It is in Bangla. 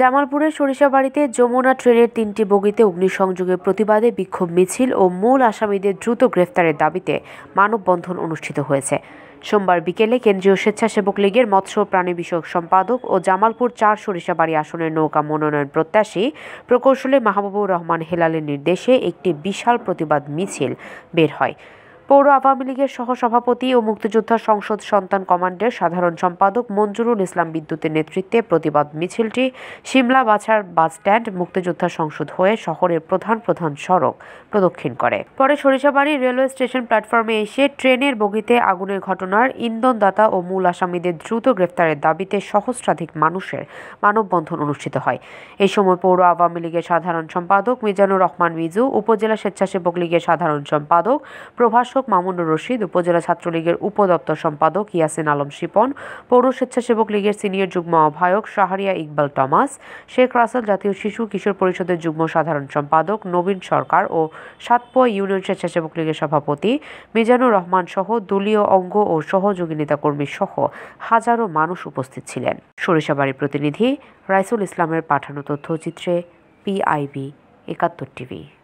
জামালপুরের সরিষাবাড়িতে যমুনা ট্রেনের তিনটি বগিতে অগ্নিসংযোগের প্রতিবাদে বিক্ষোভ মিছিল ও মূল আসামিদের দ্রুত গ্রেফতারের দাবিতে মানববন্ধন অনুষ্ঠিত হয়েছে সোমবার বিকেলে কেন্দ্রীয় স্বেচ্ছাসেবক লীগের মৎস্য প্রাণী বিষয়ক সম্পাদক ও জামালপুর চার সরিষাবাড়ি আসনের নৌকা মনোনয়ন প্রত্যাশী প্রকৌশলী মাহবুবুর রহমান হেলালের নির্দেশে একটি বিশাল প্রতিবাদ মিছিল বের হয় পৌর আওয়ামী লীগের সহসভাপতি ও মুক্তিযোদ্ধা সংসদ সন্তান কমান্ডের সাধারণ সম্পাদক মঞ্জুরুল ইসলাম বিদ্যুতের নেতৃত্বে প্রতিবাদ মিছিলটি সিমলা বাছার বাসস্ট্যান্ড মুক্তিযোদ্ধা সংসদ হয়ে শহরের প্রধান প্রধান সড়ক প্রদক্ষিণ করে পরে সরিষাবাড়ি রেলওয়ে স্টেশন প্ল্যাটফর্মে এসে ট্রেনের বগিতে আগুনের ঘটনার ইন্ধনদাতা ও মূল আসামিদের দ্রুত গ্রেফতারের দাবিতে সহস্রাধিক মানুষের মানববন্ধন অনুষ্ঠিত হয় এই সময় পৌর আওয়ামী লীগের সাধারণ সম্পাদক মিজানুর রহমান মিজু উপজেলা স্বেচ্ছাসেবক লীগের সাধারণ সম্পাদক প্রভাস সম্পাদক মামুনুর রশিদ উপজেলা ছাত্রলীগের উপদপ্তর সম্পাদক ইয়াসিন আলম শিপন পৌর স্বেচ্ছাসেবক লীগের সিনিয়র যুগ্ম আহ্বায়ক শাহরিয়া ইকবাল টমাস শেখ রাসেল জাতীয় শিশু কিশোর পরিষদের যুগ্ম সাধারণ সম্পাদক নবীন সরকার ও সাতপোয়া ইউনিয়ন স্বেচ্ছাসেবক লীগের সভাপতি মিজানুর রহমান সহ দলীয় অঙ্গ ও সহযোগী নেতাকর্মী সহ হাজারো মানুষ উপস্থিত ছিলেন সরিষাবাড়ির প্রতিনিধি রাইসুল ইসলামের পাঠানো তথ্যচিত্রে পিআইবি একাত্তর টিভি